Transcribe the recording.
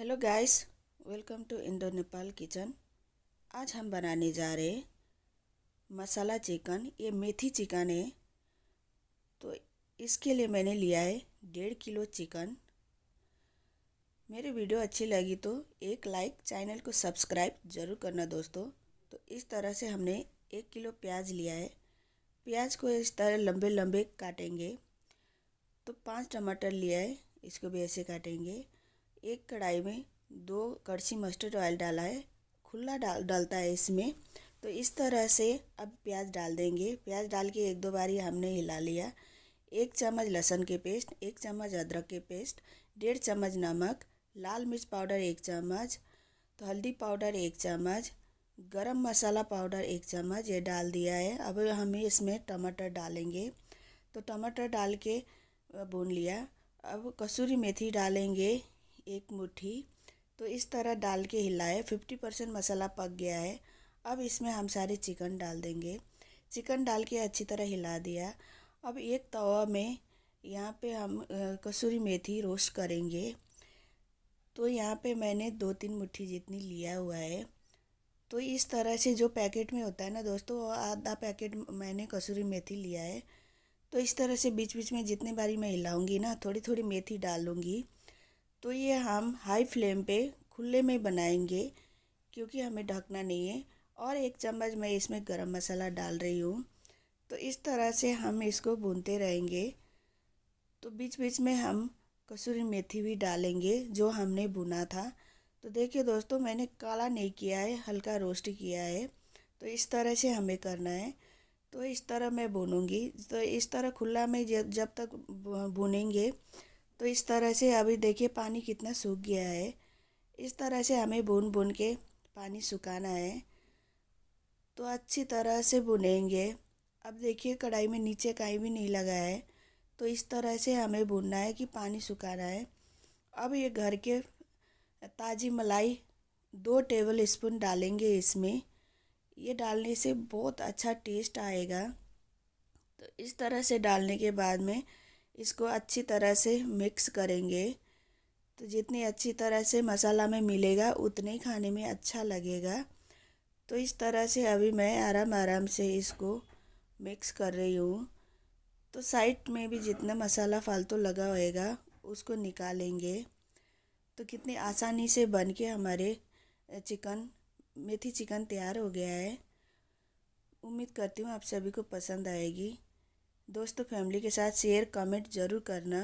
hello guys welcome to Indo Nepal kitchen आज हम बनाने जा रहे मसाला चिकन ये मेथी चिकन है तो इसके लिए मैंने लिया है डेढ़ किलो चिकन मेरी वीडियो अच्छी लगी तो एक लाइक चैनल को सब्सक्राइब जरूर करना दोस्तों तो इस तरह से हमने एक किलो प्याज लिया है प्याज को इस तरह लंबे लंबे काटेंगे तो पांच टमाटर लिया है इसको भी ऐसे काटेंगे एक कढ़ाई में दो कड़छी मस्टर्ड ऑयल डाला है खुला डाल डालता है इसमें तो इस तरह से अब प्याज डाल देंगे प्याज डाल के एक दो बारी हमने हिला लिया एक चम्मच लहसुन के पेस्ट एक चम्मच अदरक के पेस्ट डेढ़ चम्मच नमक लाल मिर्च पाउडर एक चम्मच तो हल्दी पाउडर एक चम्मच गरम मसाला पाउडर एक चम्मच ये डाल दिया है अब हम इसमें टमाटर डालेंगे तो टमाटर डाल के भून लिया अब कसूरी मेथी डालेंगे एक मुट्ठी तो इस तरह डाल के हिलाए फिफ्टी परसेंट मसाला पक गया है अब इसमें हम सारे चिकन डाल देंगे चिकन डाल के अच्छी तरह हिला दिया अब एक तवा में यहाँ पे हम कसूरी मेथी रोस्ट करेंगे तो यहाँ पे मैंने दो तीन मुट्ठी जितनी लिया हुआ है तो इस तरह से जो पैकेट में होता है ना दोस्तों आधा पैकेट मैंने कसूरी मेथी लिया है तो इस तरह से बीच बीच में जितने बारी मैं हिलाऊंगी ना थोड़ी थोड़ी मेथी डालूंगी तो ये हम हाई फ्लेम पे खुले में बनाएंगे क्योंकि हमें ढकना नहीं है और एक चम्मच मैं इसमें गरम मसाला डाल रही हूँ तो इस तरह से हम इसको भूनते रहेंगे तो बीच बीच में हम कसूरी मेथी भी डालेंगे जो हमने भुना था तो देखिए दोस्तों मैंने काला नहीं किया है हल्का रोस्ट किया है तो इस तरह से हमें करना है तो इस तरह मैं भूनूँगी तो इस तरह खुला में जब तक भुनेंगे तो इस तरह से अभी देखिए पानी कितना सूख गया है इस तरह से हमें बुन बुन के पानी सुखाना है तो अच्छी तरह से बुनेंगे अब देखिए कढ़ाई में नीचे कहीं भी नहीं लगा है तो इस तरह से हमें बुनना है कि पानी सुखाना है अब ये घर के ताज़ी मलाई दो टेबल स्पून डालेंगे इसमें ये डालने से बहुत अच्छा टेस्ट आएगा तो इस तरह से डालने के बाद में इसको अच्छी तरह से मिक्स करेंगे तो जितनी अच्छी तरह से मसाला में मिलेगा उतने ही खाने में अच्छा लगेगा तो इस तरह से अभी मैं आराम आराम से इसको मिक्स कर रही हूँ तो साइड में भी जितना मसाला फालतू लगा होएगा उसको निकालेंगे तो कितनी आसानी से बन के हमारे चिकन मेथी चिकन तैयार हो गया है उम्मीद करती हूँ आप सभी को पसंद आएगी दोस्तों फैमिली के साथ शेयर कमेंट ज़रूर करना